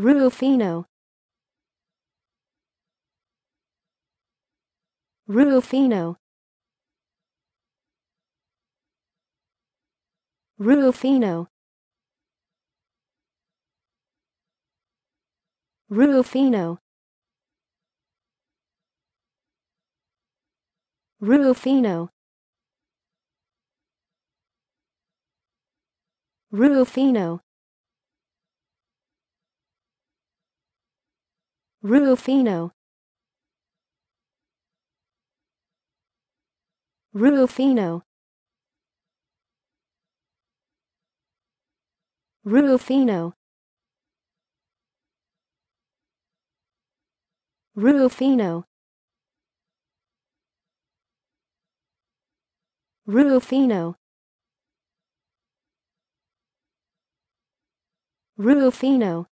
Rufino Rufino Rufino Rufino Rufino Rufino Rufino Rufino Rufino Rufino Rufino Rufino